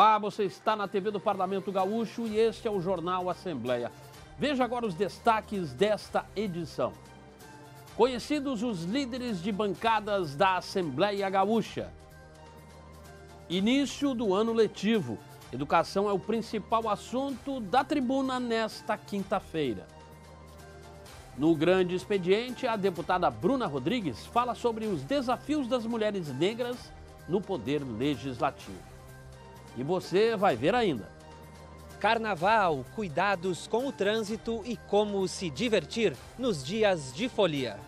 Olá, você está na TV do Parlamento Gaúcho e este é o Jornal Assembleia. Veja agora os destaques desta edição. Conhecidos os líderes de bancadas da Assembleia Gaúcha. Início do ano letivo. Educação é o principal assunto da tribuna nesta quinta-feira. No grande expediente, a deputada Bruna Rodrigues fala sobre os desafios das mulheres negras no poder legislativo. E você vai ver ainda. Carnaval, cuidados com o trânsito e como se divertir nos dias de folia.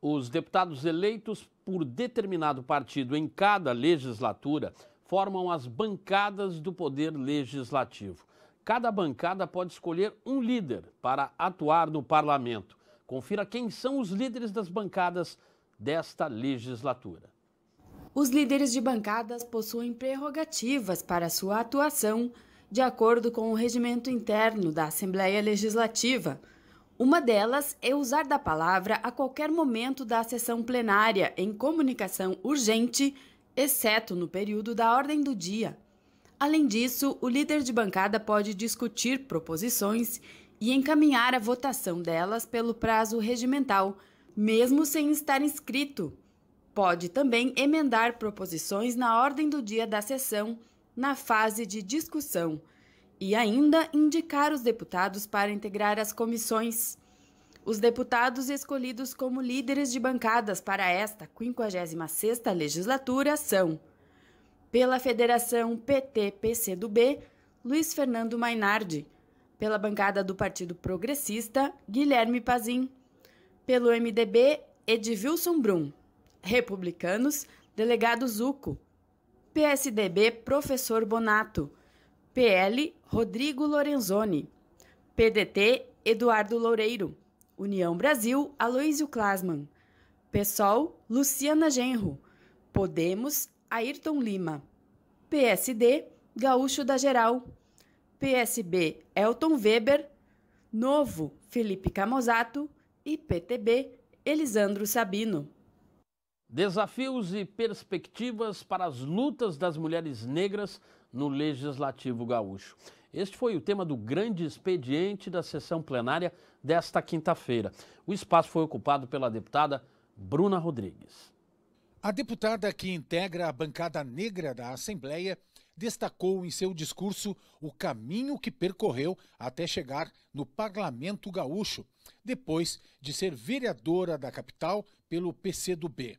Os deputados eleitos por determinado partido em cada legislatura formam as bancadas do poder legislativo. Cada bancada pode escolher um líder para atuar no parlamento. Confira quem são os líderes das bancadas desta legislatura. Os líderes de bancadas possuem prerrogativas para sua atuação, de acordo com o regimento interno da Assembleia Legislativa. Uma delas é usar da palavra a qualquer momento da sessão plenária em comunicação urgente, exceto no período da ordem do dia. Além disso, o líder de bancada pode discutir proposições e encaminhar a votação delas pelo prazo regimental, mesmo sem estar inscrito. Pode também emendar proposições na ordem do dia da sessão, na fase de discussão, e ainda indicar os deputados para integrar as comissões. Os deputados escolhidos como líderes de bancadas para esta 56ª legislatura são: pela Federação PT-PCdoB, Luiz Fernando Mainardi; pela bancada do Partido Progressista, Guilherme Pazim; pelo MDB, Edvilson Brum. Republicanos, delegado Zuco. PSDB, professor Bonato. PL, Rodrigo Lorenzoni. PDT, Eduardo Loureiro. União Brasil, Aloísio Klasman. PSOL, Luciana Genro. Podemos, Ayrton Lima. PSD, Gaúcho da Geral. PSB, Elton Weber. Novo, Felipe Camozato e PTB, Elisandro Sabino. Desafios e perspectivas para as lutas das mulheres negras no Legislativo Gaúcho. Este foi o tema do grande expediente da sessão plenária desta quinta-feira. O espaço foi ocupado pela deputada Bruna Rodrigues. A deputada que integra a bancada negra da Assembleia destacou em seu discurso o caminho que percorreu até chegar no Parlamento Gaúcho, depois de ser vereadora da capital pelo PCdoB.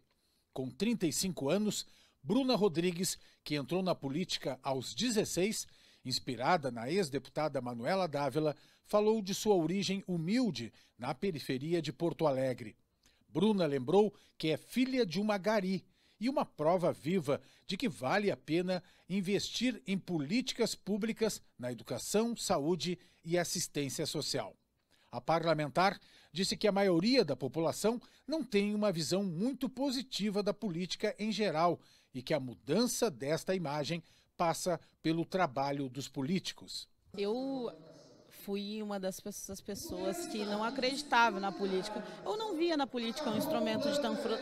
Com 35 anos, Bruna Rodrigues, que entrou na política aos 16, inspirada na ex-deputada Manuela Dávila, falou de sua origem humilde na periferia de Porto Alegre. Bruna lembrou que é filha de uma gari e uma prova viva de que vale a pena investir em políticas públicas na educação, saúde e assistência social. A parlamentar disse que a maioria da população não tem uma visão muito positiva da política em geral e que a mudança desta imagem passa pelo trabalho dos políticos. Eu fui uma das pessoas que não acreditava na política, ou não via na política um instrumento de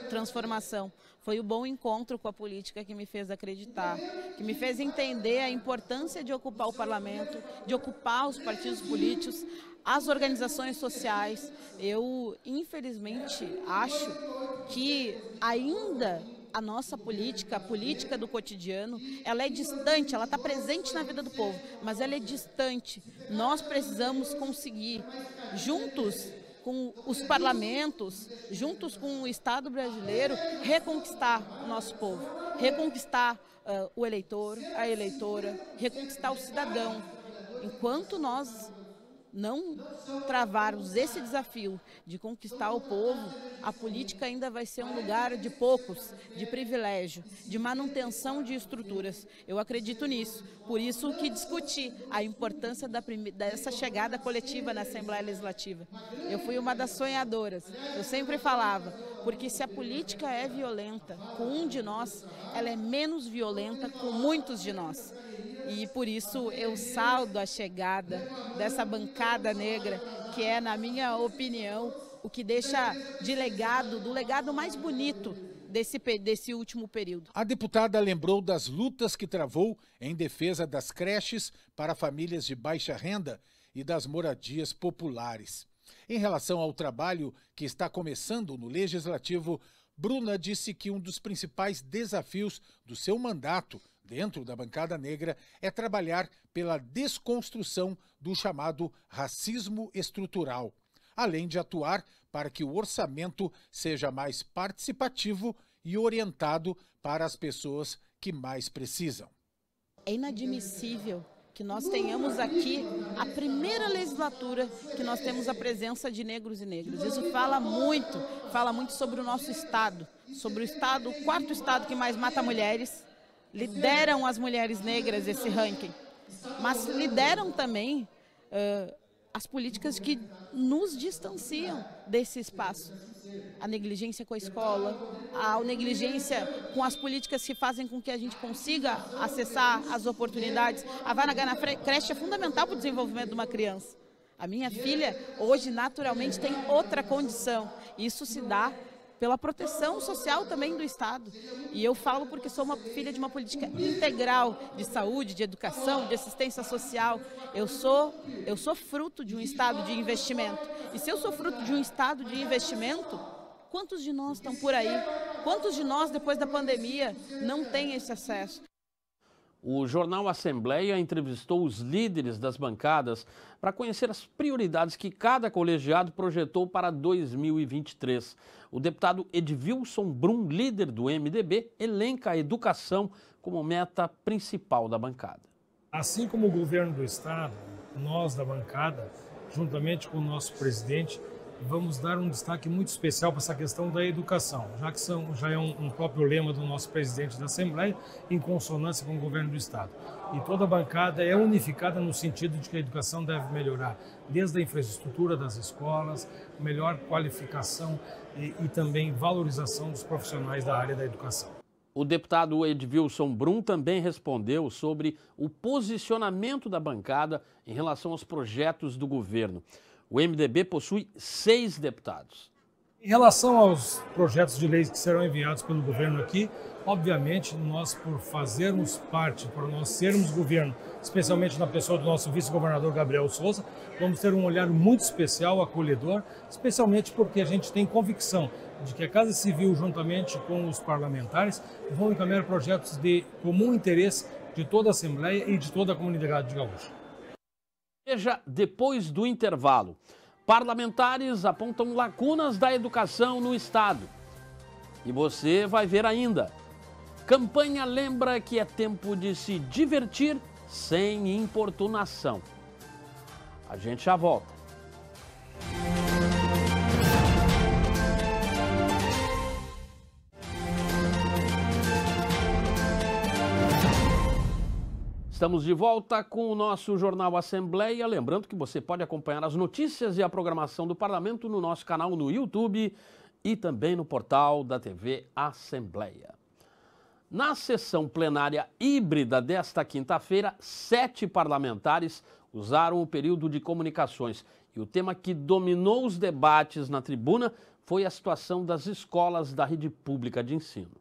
transformação. Foi o bom encontro com a política que me fez acreditar, que me fez entender a importância de ocupar o parlamento, de ocupar os partidos políticos, as organizações sociais. Eu, infelizmente, acho que ainda a nossa política, a política do cotidiano, ela é distante, ela está presente na vida do povo, mas ela é distante. Nós precisamos conseguir, juntos, com os parlamentos, juntos com o Estado brasileiro, reconquistar o nosso povo, reconquistar uh, o eleitor, a eleitora, reconquistar o cidadão. Enquanto nós não travarmos esse desafio de conquistar o povo, a política ainda vai ser um lugar de poucos, de privilégio, de manutenção de estruturas. Eu acredito nisso. Por isso que discuti a importância da dessa chegada coletiva na Assembleia Legislativa. Eu fui uma das sonhadoras. Eu sempre falava, porque se a política é violenta com um de nós, ela é menos violenta com muitos de nós. E por isso eu saldo a chegada dessa bancada negra, que é, na minha opinião, o que deixa de legado, do legado mais bonito desse, desse último período. A deputada lembrou das lutas que travou em defesa das creches para famílias de baixa renda e das moradias populares. Em relação ao trabalho que está começando no Legislativo, Bruna disse que um dos principais desafios do seu mandato dentro da bancada negra é trabalhar pela desconstrução do chamado racismo estrutural, além de atuar para que o orçamento seja mais participativo e orientado para as pessoas que mais precisam. É inadmissível que nós tenhamos aqui a primeira legislatura que nós temos a presença de negros e negras. Isso fala muito, fala muito sobre o nosso estado, sobre o estado, o quarto estado que mais mata mulheres, lideram as mulheres negras esse ranking, mas lideram também uh, as políticas que nos distanciam desse espaço. A negligência com a escola, a negligência com as políticas que fazem com que a gente consiga acessar as oportunidades. A vaga na creche é fundamental para o desenvolvimento de uma criança. A minha filha hoje naturalmente tem outra condição. Isso se dá pela proteção social também do Estado. E eu falo porque sou uma filha de uma política integral de saúde, de educação, de assistência social. Eu sou, eu sou fruto de um Estado de investimento. E se eu sou fruto de um Estado de investimento, quantos de nós estão por aí? Quantos de nós, depois da pandemia, não têm esse acesso? o jornal Assembleia entrevistou os líderes das bancadas para conhecer as prioridades que cada colegiado projetou para 2023. O deputado Edvilson Brum, líder do MDB, elenca a educação como meta principal da bancada. Assim como o governo do estado, nós da bancada, juntamente com o nosso presidente, vamos dar um destaque muito especial para essa questão da educação, já que são, já é um, um, próprio lema do nosso presidente da Assembleia, em consonância com o governo do Estado. E toda a bancada é unificada no sentido de que a educação deve melhorar, desde a infraestrutura das escolas, melhor qualificação e, e também valorização dos profissionais da área da educação. O deputado Edwilson Brum também respondeu sobre o posicionamento da bancada em relação aos projetos do governo. O MDB possui seis deputados. Em relação aos projetos de leis que serão enviados pelo governo aqui, obviamente nós, por fazermos parte, por nós sermos governo, especialmente na pessoa do nosso vice-governador Gabriel Souza, vamos ter um olhar muito especial, acolhedor, especialmente porque a gente tem convicção de que a Casa Civil, juntamente com os parlamentares, vão encaminhar projetos de comum interesse de toda a Assembleia e de toda a comunidade de Gaúcha. Veja depois do intervalo. Parlamentares apontam lacunas da educação no Estado. E você vai ver ainda. Campanha lembra que é tempo de se divertir sem importunação. A gente já volta. Estamos de volta com o nosso Jornal Assembleia. Lembrando que você pode acompanhar as notícias e a programação do Parlamento no nosso canal no YouTube e também no portal da TV Assembleia. Na sessão plenária híbrida desta quinta-feira, sete parlamentares usaram o período de comunicações e o tema que dominou os debates na tribuna foi a situação das escolas da rede pública de ensino.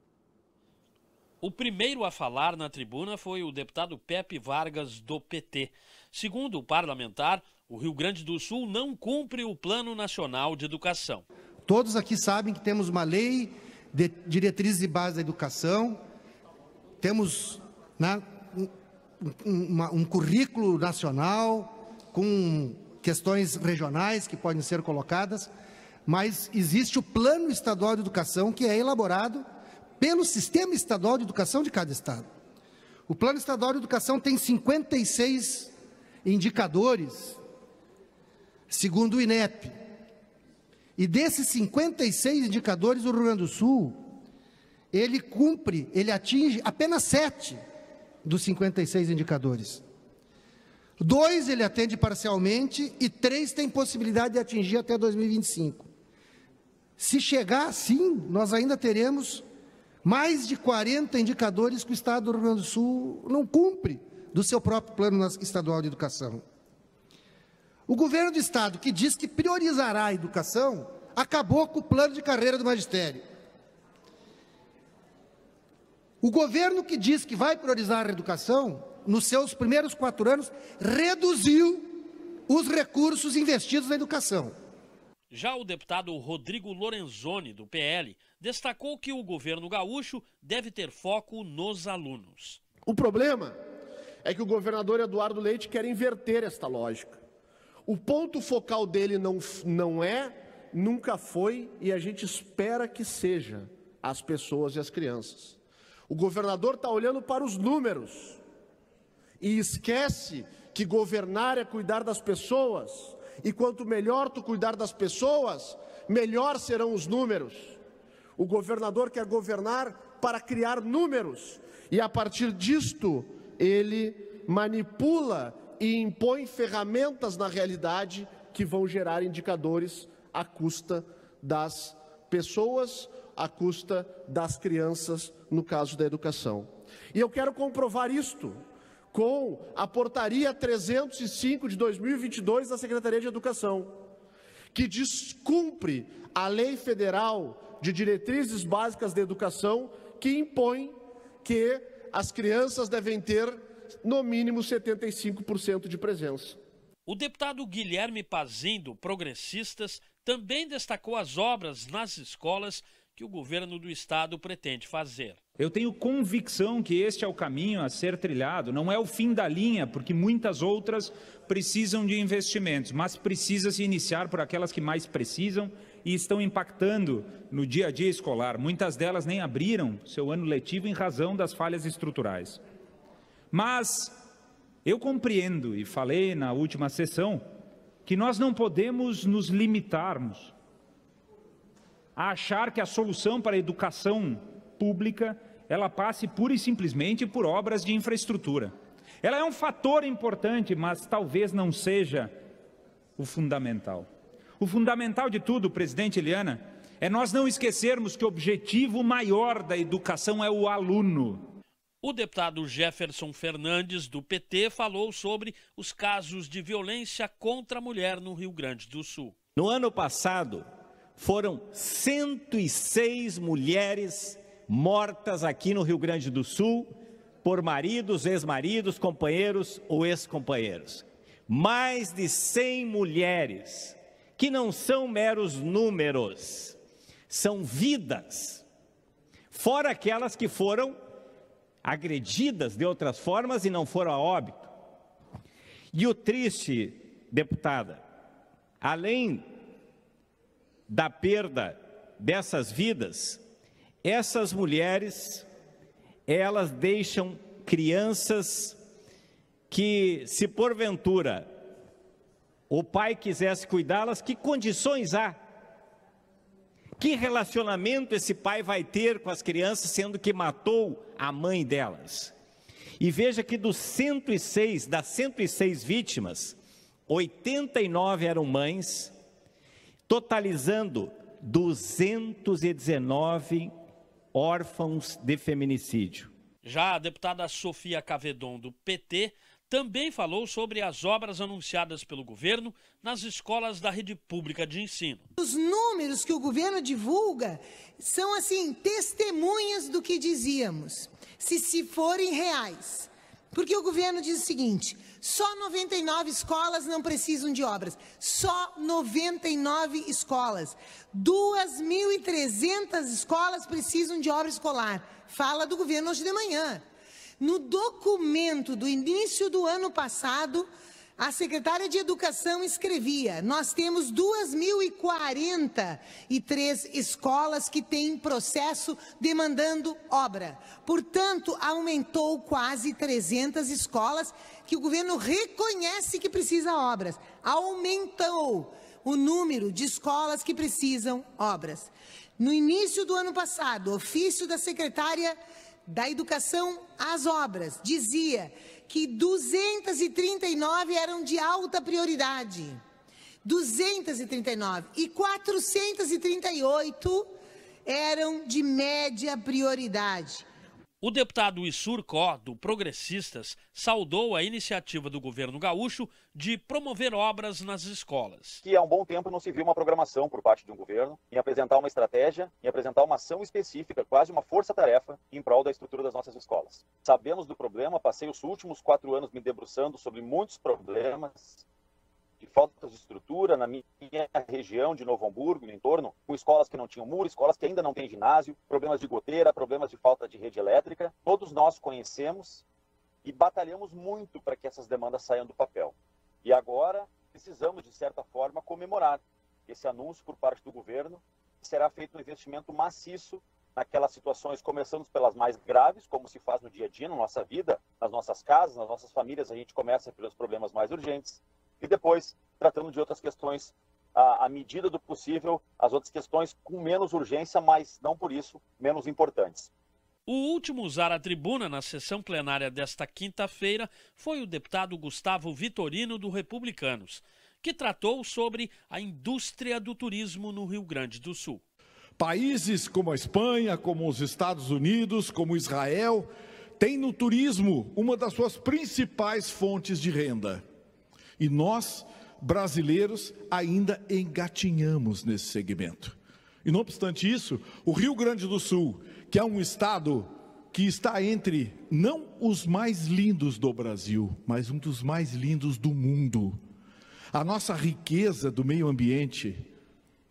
O primeiro a falar na tribuna foi o deputado Pepe Vargas, do PT. Segundo o parlamentar, o Rio Grande do Sul não cumpre o Plano Nacional de Educação. Todos aqui sabem que temos uma lei de diretrizes e bases da educação, temos né, um, um currículo nacional com questões regionais que podem ser colocadas, mas existe o Plano Estadual de Educação que é elaborado pelo Sistema Estadual de Educação de cada estado. O Plano Estadual de Educação tem 56 indicadores, segundo o INEP. E desses 56 indicadores, o Rio Grande do Sul, ele cumpre, ele atinge apenas 7 dos 56 indicadores. Dois ele atende parcialmente e três tem possibilidade de atingir até 2025. Se chegar assim, nós ainda teremos mais de 40 indicadores que o Estado do Rio Grande do Sul não cumpre do seu próprio Plano Estadual de Educação. O governo do Estado, que diz que priorizará a educação, acabou com o plano de carreira do magistério. O governo que diz que vai priorizar a educação, nos seus primeiros quatro anos, reduziu os recursos investidos na educação. Já o deputado Rodrigo Lorenzoni, do PL, destacou que o governo gaúcho deve ter foco nos alunos. O problema é que o governador Eduardo Leite quer inverter esta lógica. O ponto focal dele não, não é, nunca foi e a gente espera que seja as pessoas e as crianças. O governador está olhando para os números e esquece que governar é cuidar das pessoas e quanto melhor tu cuidar das pessoas, melhor serão os números. O governador quer governar para criar números, e a partir disto, ele manipula e impõe ferramentas na realidade que vão gerar indicadores à custa das pessoas, à custa das crianças, no caso da educação. E eu quero comprovar isto com a portaria 305 de 2022 da Secretaria de Educação, que descumpre a Lei Federal de Diretrizes Básicas de Educação, que impõe que as crianças devem ter no mínimo 75% de presença. O deputado Guilherme Pazindo, Progressistas, também destacou as obras nas escolas que o governo do estado pretende fazer. Eu tenho convicção que este é o caminho a ser trilhado, não é o fim da linha, porque muitas outras precisam de investimentos, mas precisa se iniciar por aquelas que mais precisam e estão impactando no dia a dia escolar. Muitas delas nem abriram seu ano letivo em razão das falhas estruturais. Mas eu compreendo e falei na última sessão que nós não podemos nos limitarmos a achar que a solução para a educação pública ela passe pura e simplesmente por obras de infraestrutura. Ela é um fator importante, mas talvez não seja o fundamental. O fundamental de tudo, presidente Eliana, é nós não esquecermos que o objetivo maior da educação é o aluno. O deputado Jefferson Fernandes, do PT, falou sobre os casos de violência contra a mulher no Rio Grande do Sul. No ano passado, foram 106 mulheres mortas aqui no Rio Grande do Sul por maridos, ex-maridos, companheiros ou ex-companheiros. Mais de 100 mulheres, que não são meros números, são vidas, fora aquelas que foram agredidas de outras formas e não foram a óbito. E o triste, deputada, além da perda dessas vidas, essas mulheres, elas deixam crianças que, se porventura o pai quisesse cuidá-las, que condições há? Que relacionamento esse pai vai ter com as crianças, sendo que matou a mãe delas? E veja que dos 106, das 106 vítimas, 89 eram mães totalizando 219 órfãos de feminicídio. Já a deputada Sofia Cavedon, do PT, também falou sobre as obras anunciadas pelo governo nas escolas da rede pública de ensino. Os números que o governo divulga são, assim, testemunhas do que dizíamos, se, se forem reais. Porque o governo diz o seguinte: só 99 escolas não precisam de obras. Só 99 escolas. 2.300 escolas precisam de obra escolar. Fala do governo hoje de manhã. No documento do início do ano passado, a secretária de Educação escrevia: Nós temos 2.043 escolas que têm processo demandando obra. Portanto, aumentou quase 300 escolas que o governo reconhece que precisa obras. Aumentou o número de escolas que precisam obras. No início do ano passado, o ofício da secretária da Educação às obras dizia que 239 eram de alta prioridade. 239 e 438 eram de média prioridade. O deputado Issur Có, do Progressistas, saudou a iniciativa do governo gaúcho de promover obras nas escolas. Que há um bom tempo não se viu uma programação por parte de um governo em apresentar uma estratégia, em apresentar uma ação específica, quase uma força-tarefa, em prol da estrutura das nossas escolas. Sabemos do problema, passei os últimos quatro anos me debruçando sobre muitos problemas, que falta de estrutura na minha região de Novo Hamburgo, no entorno, com escolas que não tinham muro, escolas que ainda não têm ginásio, problemas de goteira, problemas de falta de rede elétrica. Todos nós conhecemos e batalhamos muito para que essas demandas saiam do papel. E agora precisamos, de certa forma, comemorar esse anúncio por parte do governo. Será feito um investimento maciço naquelas situações, começando pelas mais graves, como se faz no dia a dia, na nossa vida, nas nossas casas, nas nossas famílias, a gente começa pelos problemas mais urgentes e depois tratando de outras questões à, medida do possível, as outras questões com menos urgência, mas não por isso menos importantes. O último a usar a tribuna na sessão plenária desta quinta-feira foi o deputado Gustavo Vitorino do Republicanos, que tratou sobre a indústria do turismo no Rio Grande do Sul. Países como a Espanha, como os Estados Unidos, como Israel, têm no turismo uma das suas principais fontes de renda. E nós, brasileiros, ainda engatinhamos nesse segmento. E não obstante isso, o Rio Grande do Sul, que é um estado que está entre não os mais lindos do Brasil, mas um dos mais lindos do mundo. A nossa riqueza do meio ambiente,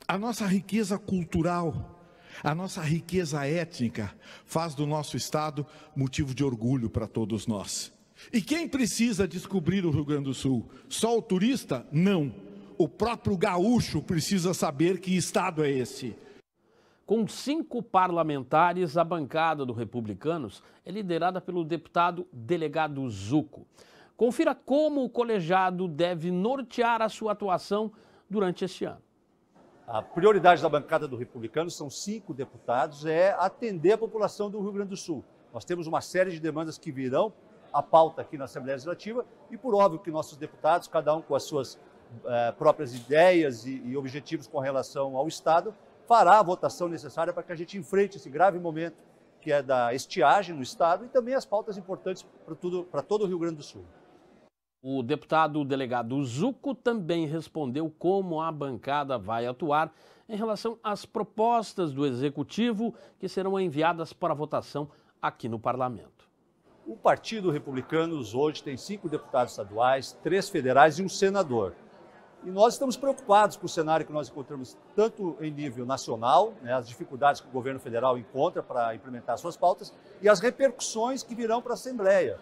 a nossa riqueza cultural, a nossa riqueza étnica faz do nosso estado motivo de orgulho para todos nós. E quem precisa descobrir o Rio Grande do Sul? Só o turista? Não. O próprio gaúcho precisa saber que estado é esse. Com cinco parlamentares, a bancada do Republicanos é liderada pelo deputado delegado Zuco. Confira como o colegiado deve nortear a sua atuação durante este ano. A prioridade da bancada do Republicanos são cinco deputados, é atender a população do Rio Grande do Sul. Nós temos uma série de demandas que virão a pauta aqui na Assembleia Legislativa e por óbvio que nossos deputados, cada um com as suas eh, próprias ideias e, e objetivos com relação ao Estado, fará a votação necessária para que a gente enfrente esse grave momento que é da estiagem no Estado e também as pautas importantes para, tudo, para todo o Rio Grande do Sul. O deputado delegado Zuco também respondeu como a bancada vai atuar em relação às propostas do Executivo que serão enviadas para votação aqui no Parlamento. O Partido Republicano hoje tem cinco deputados estaduais, três federais e um senador. E nós estamos preocupados com o cenário que nós encontramos, tanto em nível nacional, né, as dificuldades que o governo federal encontra para implementar suas pautas, e as repercussões que virão para a Assembleia.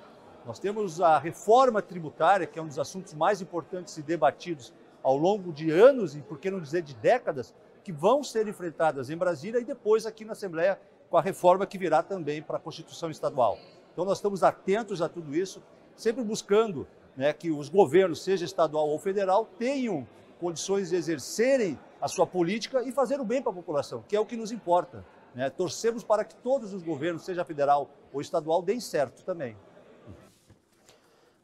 Nós temos a reforma tributária, que é um dos assuntos mais importantes e debatidos ao longo de anos, e por que não dizer de décadas, que vão ser enfrentadas em Brasília e depois aqui na Assembleia, com a reforma que virá também para a Constituição Estadual. Então, nós estamos atentos a tudo isso, sempre buscando né, que os governos, seja estadual ou federal, tenham condições de exercerem a sua política e fazer o bem para a população, que é o que nos importa. Né? Torcemos para que todos os governos, seja federal ou estadual, deem certo também.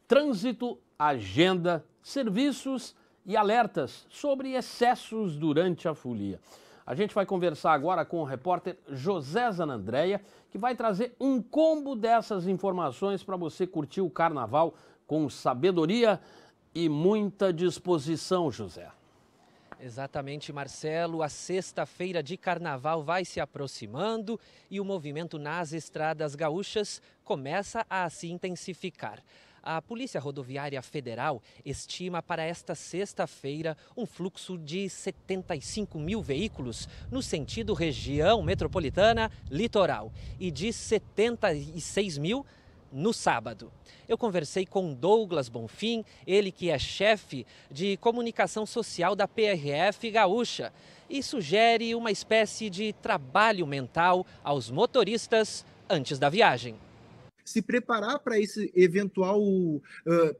Trânsito, agenda, serviços e alertas sobre excessos durante a folia. A gente vai conversar agora com o repórter José Zanandreia, que vai trazer um combo dessas informações para você curtir o carnaval com sabedoria e muita disposição, José. Exatamente, Marcelo. A sexta-feira de carnaval vai se aproximando e o movimento nas estradas gaúchas começa a se intensificar. A Polícia Rodoviária Federal estima para esta sexta-feira um fluxo de 75 mil veículos no sentido região metropolitana litoral e de 76 mil no sábado. Eu conversei com Douglas Bonfim, ele que é chefe de comunicação social da PRF Gaúcha, e sugere uma espécie de trabalho mental aos motoristas antes da viagem se preparar para esse eventual uh,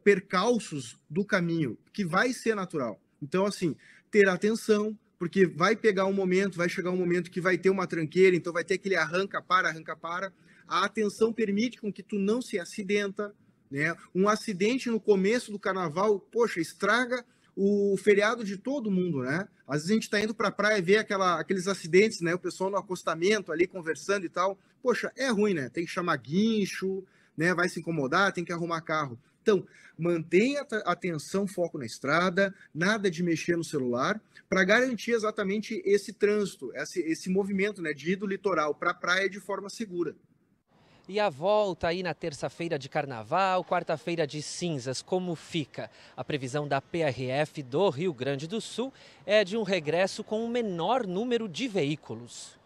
percalços do caminho, que vai ser natural. Então, assim, ter atenção, porque vai pegar um momento, vai chegar um momento que vai ter uma tranqueira, então vai ter aquele arranca para, arranca para. A atenção permite com que tu não se acidenta, né? Um acidente no começo do carnaval, poxa, estraga o feriado de todo mundo, né? Às vezes a gente está indo para a praia e vê aquela, aqueles acidentes, né? O pessoal no acostamento ali conversando e tal. Poxa, é ruim, né? Tem que chamar guincho, né? Vai se incomodar, tem que arrumar carro. Então, mantenha atenção, foco na estrada, nada de mexer no celular, para garantir exatamente esse trânsito, esse, esse movimento né, de ir do litoral para a praia de forma segura. E a volta aí na terça-feira de carnaval, quarta-feira de cinzas, como fica? A previsão da PRF do Rio Grande do Sul é de um regresso com o um menor número de veículos.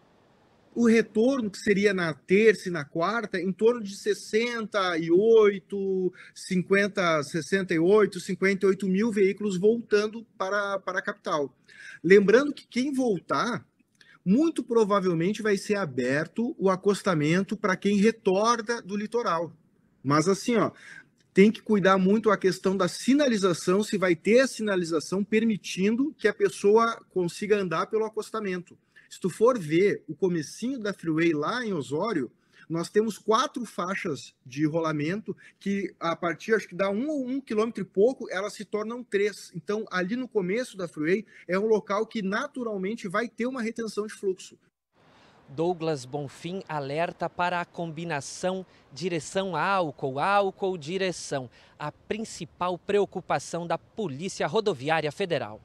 O retorno, que seria na terça e na quarta, em torno de 68, 50, 68, 58 mil veículos voltando para, para a capital. Lembrando que quem voltar muito provavelmente vai ser aberto o acostamento para quem retorna do litoral. Mas assim, ó, tem que cuidar muito a questão da sinalização, se vai ter a sinalização permitindo que a pessoa consiga andar pelo acostamento. Se tu for ver o comecinho da freeway lá em Osório, nós temos quatro faixas de rolamento que, a partir, acho que dá um ou um quilômetro e pouco, elas se tornam três. Então, ali no começo da freeway, é um local que naturalmente vai ter uma retenção de fluxo. Douglas Bonfim alerta para a combinação direção álcool, álcool direção, a principal preocupação da Polícia Rodoviária Federal.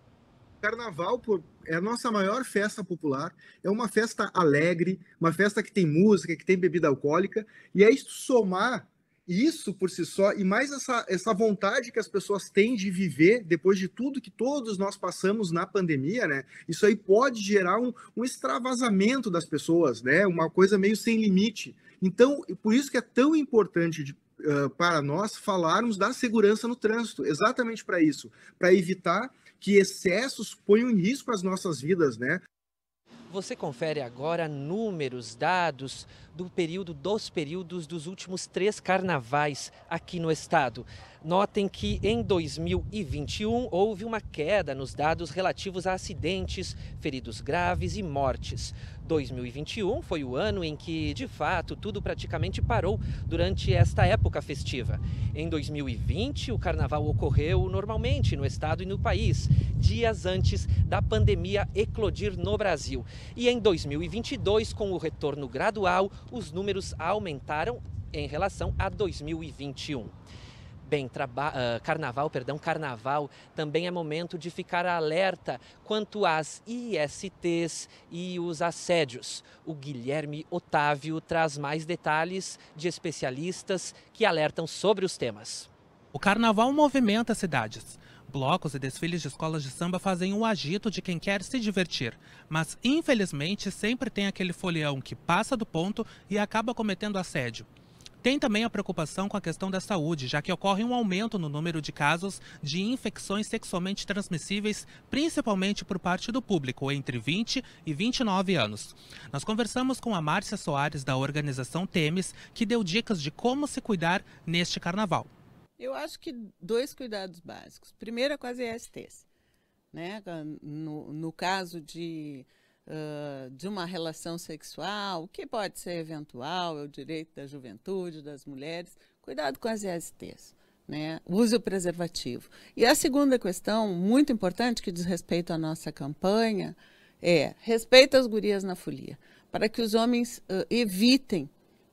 Carnaval é a nossa maior festa popular, é uma festa alegre, uma festa que tem música, que tem bebida alcoólica, e é isso somar isso por si só, e mais essa, essa vontade que as pessoas têm de viver depois de tudo que todos nós passamos na pandemia, né? Isso aí pode gerar um, um extravasamento das pessoas, né? Uma coisa meio sem limite. Então, por isso que é tão importante de, uh, para nós falarmos da segurança no trânsito, exatamente para isso, para evitar que excessos põem em risco as nossas vidas, né? Você confere agora números, dados do período, dos períodos dos últimos três carnavais aqui no estado. Notem que em 2021 houve uma queda nos dados relativos a acidentes, feridos graves e mortes. 2021 foi o ano em que, de fato, tudo praticamente parou durante esta época festiva. Em 2020, o carnaval ocorreu normalmente no estado e no país, dias antes da pandemia eclodir no Brasil. E em 2022, com o retorno gradual, os números aumentaram em relação a 2021. Bem, uh, carnaval, perdão, carnaval também é momento de ficar alerta quanto às ISTs e os assédios. O Guilherme Otávio traz mais detalhes de especialistas que alertam sobre os temas. O carnaval movimenta as cidades. Blocos e desfiles de escolas de samba fazem o agito de quem quer se divertir, mas infelizmente sempre tem aquele folião que passa do ponto e acaba cometendo assédio. Tem também a preocupação com a questão da saúde, já que ocorre um aumento no número de casos de infecções sexualmente transmissíveis, principalmente por parte do público, entre 20 e 29 anos. Nós conversamos com a Márcia Soares, da organização Temes, que deu dicas de como se cuidar neste carnaval. Eu acho que dois cuidados básicos. Primeiro é com as ISTs. Né? No, no caso de, uh, de uma relação sexual, que pode ser eventual, é o direito da juventude, das mulheres, cuidado com as ISTs. Né? Use o preservativo. E a segunda questão, muito importante, que diz respeito à nossa campanha, é respeito as gurias na folia, para que os homens uh, evitem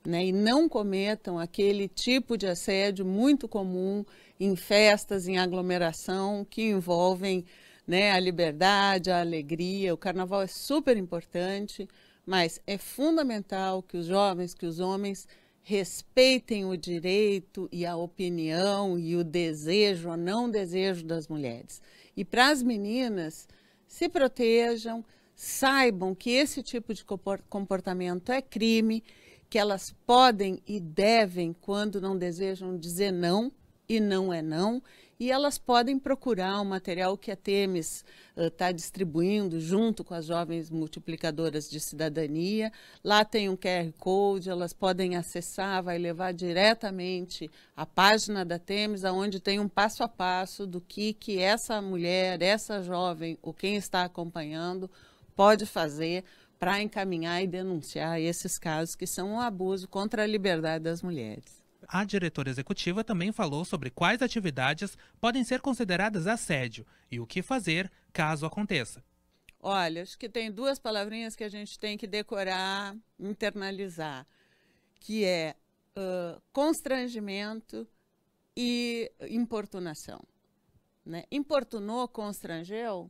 né, e não cometam aquele tipo de assédio muito comum em festas, em aglomeração, que envolvem né, a liberdade, a alegria. O carnaval é super importante, mas é fundamental que os jovens, que os homens respeitem o direito e a opinião e o desejo ou não desejo das mulheres. E para as meninas, se protejam, saibam que esse tipo de comportamento é crime que elas podem e devem, quando não desejam, dizer não, e não é não. E elas podem procurar o material que a Temes está eh, uh, distribuindo junto com as jovens multiplicadoras de cidadania. Lá tem um QR Code, elas podem acessar, vai levar diretamente à página da Temes, onde tem um passo a passo do que, que essa mulher, essa jovem ou quem está acompanhando pode fazer para encaminhar e denunciar esses casos que são um abuso contra a liberdade das mulheres. A diretora executiva também falou sobre quais atividades podem ser consideradas assédio e o que fazer caso aconteça. Olha, acho que tem duas palavrinhas que a gente tem que decorar, internalizar, que é uh, constrangimento e importunação. Né? Importunou, constrangeu,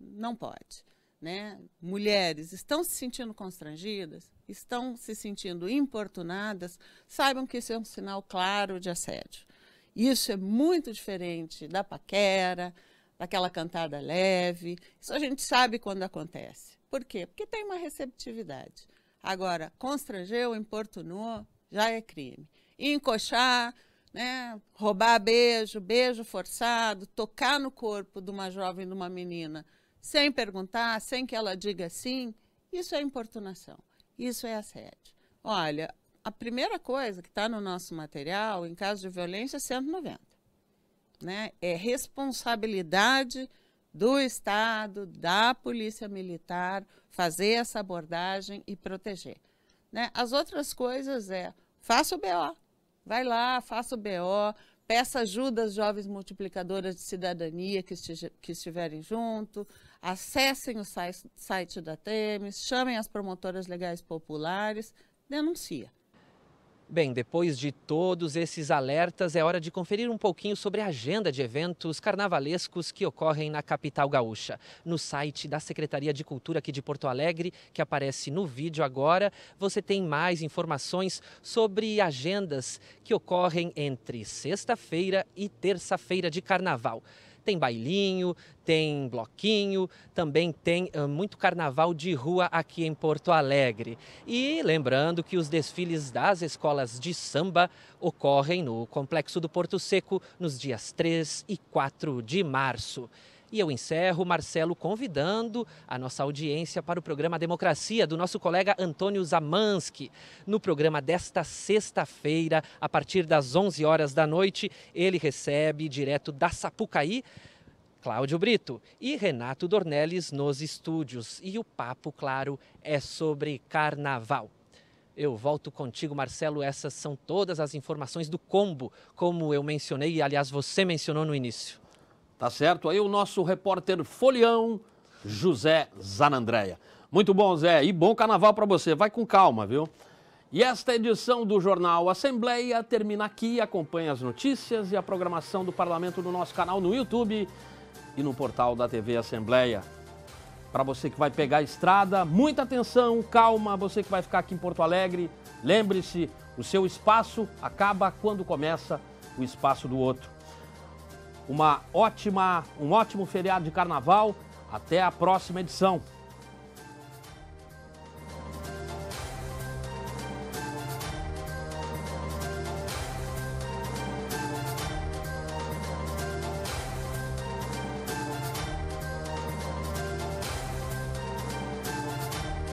não pode né, mulheres estão se sentindo constrangidas, estão se sentindo importunadas, saibam que isso é um sinal claro de assédio. Isso é muito diferente da paquera, daquela cantada leve. Isso a gente sabe quando acontece. Por quê? Porque tem uma receptividade. Agora, constrangeu, importunou, já é crime. Encoxar, né, roubar beijo, beijo forçado, tocar no corpo de uma jovem, de uma menina, sem perguntar, sem que ela diga sim, isso é importunação, isso é assédio. Olha, a primeira coisa que está no nosso material, em caso de violência, é 190. Né? É responsabilidade do Estado, da Polícia Militar, fazer essa abordagem e proteger. Né? As outras coisas é, faça o BO, vai lá, faça o BO, peça ajuda às jovens multiplicadoras de cidadania que, estiverem junto, acessem o site da Temes, chamem as promotoras legais populares, denuncia. Bem, depois de todos esses alertas, é hora de conferir um pouquinho sobre a agenda de eventos carnavalescos que ocorrem na capital gaúcha. No site da Secretaria de Cultura aqui de Porto Alegre, que aparece no vídeo agora, você tem mais informações sobre agendas que ocorrem entre sexta-feira e terça-feira de carnaval. Tem bailinho, tem bloquinho, também tem uh, muito carnaval de rua aqui em Porto Alegre. E lembrando que os desfiles das escolas de samba ocorrem no Complexo do Porto Seco nos dias 3 e 4 de março. E eu encerro, Marcelo, convidando a nossa audiência para o programa Democracia, do nosso colega Antônio Zamansky No programa desta sexta-feira, a partir das 11 horas da noite, ele recebe, direto da Sapucaí, Cláudio Brito e Renato Dornelles nos estúdios. E o papo, claro, é sobre carnaval. Eu volto contigo, Marcelo. Essas são todas as informações do combo, como eu mencionei e, aliás, você mencionou no início. Tá certo? Aí o nosso repórter Folião, José Zanandréia. Muito bom, Zé, e bom carnaval para você. Vai com calma, viu? E esta edição do jornal Assembleia termina aqui. Acompanhe as notícias e a programação do parlamento no nosso canal no YouTube e no portal da TV Assembleia. Para você que vai pegar a estrada, muita atenção, calma. Você que vai ficar aqui em Porto Alegre, lembre-se, o seu espaço acaba quando começa o espaço do outro uma ótima, um ótimo feriado de carnaval. Até a próxima edição.